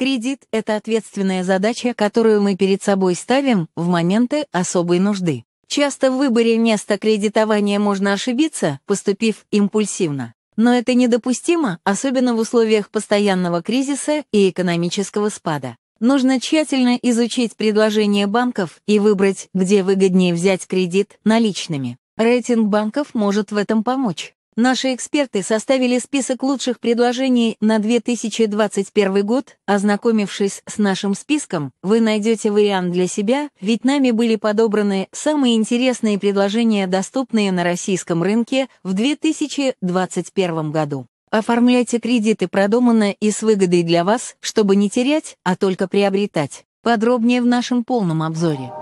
Кредит — это ответственная задача, которую мы перед собой ставим в моменты особой нужды. Часто в выборе места кредитования можно ошибиться, поступив импульсивно. Но это недопустимо, особенно в условиях постоянного кризиса и экономического спада. Нужно тщательно изучить предложения банков и выбрать, где выгоднее взять кредит наличными. Рейтинг банков может в этом помочь. Наши эксперты составили список лучших предложений на 2021 год. Ознакомившись с нашим списком, вы найдете вариант для себя, ведь нами были подобраны самые интересные предложения, доступные на российском рынке в 2021 году. Оформляйте кредиты продуманно и с выгодой для вас, чтобы не терять, а только приобретать. Подробнее в нашем полном обзоре.